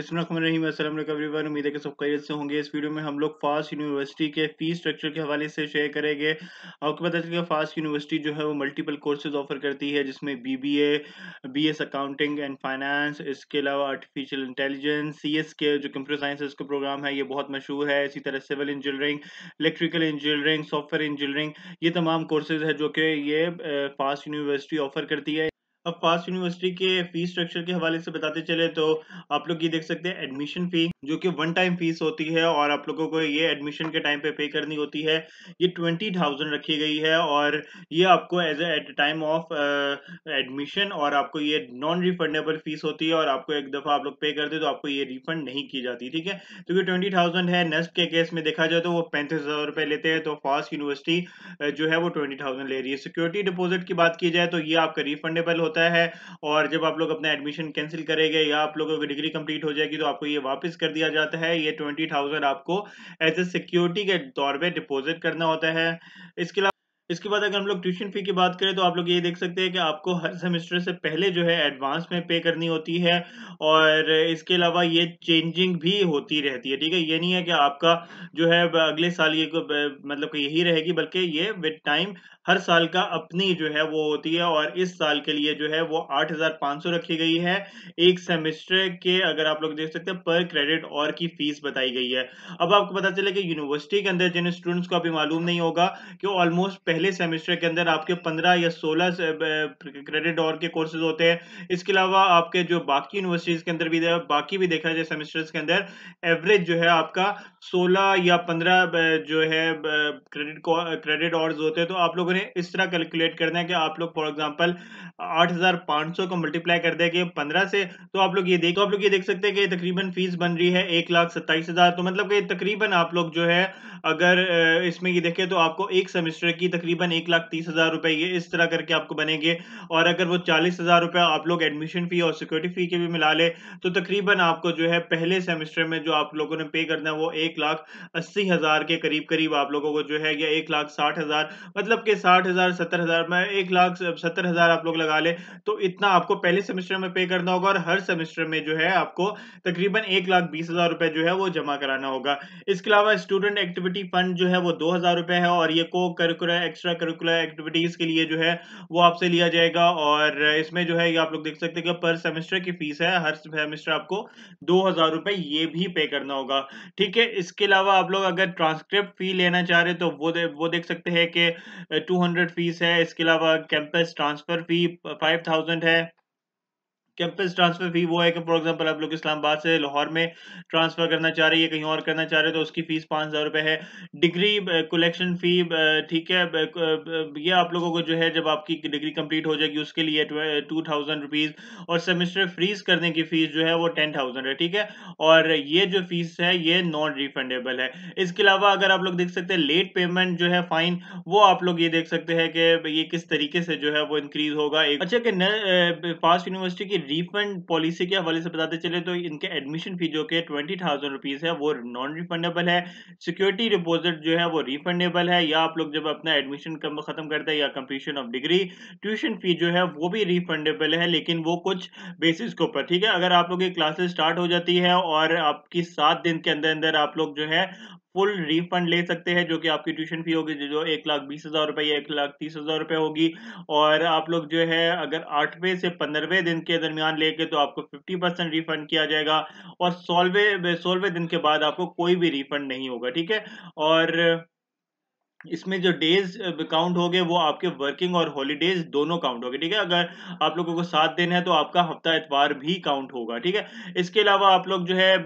बिस्मिल्लाम उम्मीद है कि सब खैरियत से होंगे इस वीडियो में हम लोग फास्ट यूनिवर्सिटी के फीस स्ट्रक्चर के हवाले से शेयर करेंगे आपको पता चलेगा फास्ट यूनिवर्सिटी जो है वो मल्टीपल कोर्सेज ऑफर करती है जिसमें B B A B S accounting and finance इसके अलावा आर्टिफिशियल इंटेलिजेंस सी एस के जो कंप्यूटर साइंस का प्रोग्राम है ये बहुत मशहूर है इसी तरह civil engineering electrical engineering software engineering ये तमाम कोर्सेज है जो कि ये फास्ट यूनिवर्सिटी ऑफर करती है अब फास्ट यूनिवर्सिटी के फीस स्ट्रक्चर के हवाले से बताते चले तो आप लोग ये देख सकते हैं एडमिशन फी जो कि वन टाइम फीस होती है और आप लोगों को ये एडमिशन के टाइम पे पे करनी होती है ये ट्वेंटी थाउजेंड रखी गई है और ये आपको as at time of admission और आपको ये नॉन रिफंडेबल फीस होती है और आपको एक दफ़ा आप लोग पे कर दे तो आपको ये रिफंड नहीं की जाती ठीक है तो ये ट्वेंटी थाउजेंड है नेस्ट के केस में देखा जाए तो वो पैंतीस हज़ार लेते हैं तो फास्ट यूनिवर्सिटी जो है वो ट्वेंटी थाउजेंड ले रही है सिक्योरिटी डिपोजिट की बात की जाए तो ये आपका रिफंडेबल होता है और जब आप लोग अपना एडमिशन कैंसिल करेंगे या आप लोगों की डिग्री कंप्लीट हो जाएगी तो आपको ये वापस कर दिया जाता है ये ट्वेंटी थाउजेंड आपको एज ए सिक्योरिटी के तौर पर डिपोजिट करना होता है इसके अलावा इसके बाद अगर हम लोग ट्यूशन फी की बात करें तो आप लोग ये देख सकते हैं कि आपको हर सेमेस्टर से पहले जो है एडवांस में पे करनी होती है और इसके अलावा ये चेंजिंग भी होती रहती है ठीक है ये नहीं है कि आपका जो है अगले साल ये मतलब यही रहेगी बल्कि ये विद टाइम हर साल का अपनी जो है वो होती है और इस साल के लिए जो है वो 8,500 रखी गई है एक सेमेस्टर के अगर आप लोग देख सकते हैं पर क्रेडिट और की फीस बताई गई है अब आपको पता चले कि यूनिवर्सिटी के अंदर जिन स्टूडेंट्स को अभी मालूम नहीं होगा कि ऑलमोस्ट पहले सेमेस्टर के अंदर आपके पंद्रह या सोलह क्रेडिट और के कोर्सेज होते हैं इसके अलावा आपके जो बाकी यूनिवर्सिटीज के अंदर भी बाकी भी देखा जाए सेमेस्टर के अंदर एवरेज जो है आपका सोलह या पंद्रह जो है क्रेडिट क्रेडिट और होते हैं तो आप लोगों ने हमें इस तरह कैलकुलेट करना है कि आप लोग फॉर एग्जांपल 8500 को मल्टीप्लाई कर देंगे 15 से तो आप लोग ये देखो आप लोग ये देख सकते हैं कि तकरीबन फीस बन रही है एक लाख सत्ताईस हज़ार तो मतलब कि तकरीबन आप लोग जो है अगर इसमें ये देखें तो आपको एक सेमेस्टर की तकरीबन एक लाख तीस हज़ार रुपये ये इस तरह करके आपको बनेंगे और अगर वो चालीस हज़ार रुपये आप लोग एडमिशन फ़ी और सिक्योरिटी फ़ी के भी मिला ले तो तकरीबन आपको जो है पहले सेमेस्टर में जो आप लोगों ने पे करना है वो एक लाख अस्सी हज़ार के करीब करीब आप लोगों को जो है या एक लाख साठ हज़ार मतलब कि साठ हज़ार सत्तर हज़ार में एक लाख सत्तर हज़ार आप लोग लगा ले तो इतना आपको पहले सेमेस्टर में पे करना होगा और हर सेमेस्टर में जो है आपको तकरीबन एक लाख बीस हज़ार रुपए जो है वो जमा कराना होगा इसके अलावा स्टूडेंट एक्टिविटी फंड जो है वो दो हज़ार रुपए है और ये को करिकुलर एक्स्ट्रा करिकुलर एक्टिविटीज़ के लिए जो है वो आपसे लिया जाएगा और इसमें जो है ये आप लोग देख सकते हैं कि पर सेमेस्टर की फीस है हर सेमेस्टर आपको दो हज़ार रुपए ये भी पे करना होगा ठीक है इसके अलावा आप लोग अगर ट्रांसक्रिप्ट फी लेना चाह रहे तो वो दे, वो देख सकते हैं कि टू हंड्रेड फीस है इसके अलावा campus transfer fee five thousand है कैंपस ट्रांसफर फी वो है कि फॉर एग्जांपल आप लोग इस्लामाबाद से लाहौर में ट्रांसफर करना चाह रहे हैं कहीं और करना चाह रहे हैं तो उसकी फीस पाँच हज़ार रुपये है डिग्री कलेक्शन फी ठीक है uh, uh, uh, ये आप लोगों को जो है जब आपकी डिग्री कंप्लीट हो जाएगी उसके लिए टू थाउजेंड रुपीज़ और सेमेस्टर फ्रीज करने की फ़ीस जो है वो टेन थाउजेंड है ठीक है और ये जो फीस है ये नॉन रिफंडेबल है इसके अलावा अगर आप लोग देख सकते हैं लेट पेमेंट जो है फाइन वो आप लोग ये देख सकते हैं कि ये किस तरीके से जो है वो इंक्रीज होगा एक अच्छा कि फास्ट यूनिवर्सिटी की रिफंड पॉलिसी के हवाले से बताते चले तो इनके एडमिशन फी जो कि ट्वेंटी थाउजेंड रुपीज़ है वो नॉन रिफंडेबल है सिक्योरिटी डिपॉजिट जो है वो रिफंडेबल है या आप लोग जब अपना एडमिशन ख़त्म करते हैं या completion of degree tuition fee जो है वो भी रिफंडेबल है लेकिन वो कुछ बेसिस के ऊपर ठीक है अगर आप लोग की क्लासेस स्टार्ट हो जाती है और आपकी सात दिन के अंदर अंदर आप लोग जो है फुल रिफंड ले सकते हैं जो कि आपकी ट्यूशन फी होगी जो एक लाख बीस हज़ार रुपये या एक लाख तीस हज़ार रुपये होगी और आप लोग जो है अगर आठवें से पंद्रहवें दिन के दरमियान लेके तो आपको फिफ्टी परसेंट रिफंड किया जाएगा और सोलवे सोलवे दिन के बाद आपको कोई भी रिफंड नहीं होगा ठीक है और इसमें जो डेज काउंट हो गए वो आपके वर्किंग और हॉलीडेज दोनों काउंट हो गए ठीक है अगर आप लोगों को सात दिन है तो आपका हफ्ता एतवार भी काउंट होगा ठीक है इसके अलावा आप लोग जो है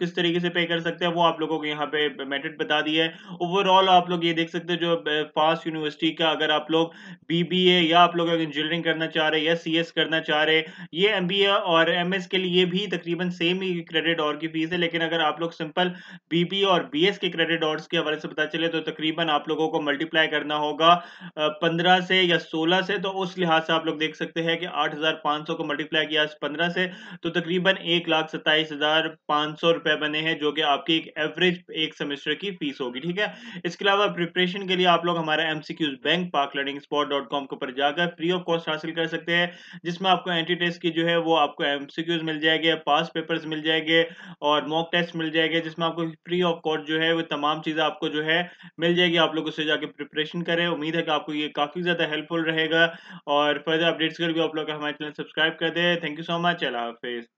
किस तरीके से पे कर सकते हैं वो आप लोगों को यहाँ पे मेथड बता दिया है ओवरऑल आप लोग ये देख सकते हैं जो पास यूनिवर्सिटी का अगर आप लोग बी या आप लोग इंजीनियरिंग करना चाह रहे या सी करना चाह रहे ये एम और एम के लिए भी तकरीबन सेम ही क्रेडिट और की फीस है लेकिन अगर आप लोग सिंपल बी और बी के क्रेडिट और के हवाले से पता चले तो तकरीबन आप लोगों को मल्टीप्लाई करना होगा पंद्रह से या सोलह से तो उस लिहाज से आप लोग देख सकते हैं कि आठ हजार पाँच सौ को मल्टीप्लाई किया पंद्रह से तो तकरीबन एक लाख सत्ताईस हजार पाँच सौ रुपए बने हैं जो कि आपकी एक एवरेज एक सेमेस्टर की फीस होगी ठीक है इसके अलावा प्रिपरेशन के लिए आप लोग हमारा MCQs bank park learning spot dot com के ऊपर जाकर फ्री ऑफ कॉस्ट हासिल कर सकते हैं जिसमें आपको एंटी टेस्ट की जो है वो आपको एमसीक्यूज मिल जाएगी पास पेपर मिल जाएंगे और मॉक टेस्ट मिल जाएगा जिसमें आपको फ्री ऑफ कॉस्ट जो है वो तमाम चीजें आपको जो है मिल जाएगी आप लोग लोग उसे जाके प्रिपरेशन करें उम्मीद है कि आपको ये काफ़ी ज़्यादा हेल्पफुल रहेगा और फर्दर अपडेट्स के लिए आप लोग हमारे चैनल सब्सक्राइब कर दें थैंक यू सो मच अल्लाह हाफिज़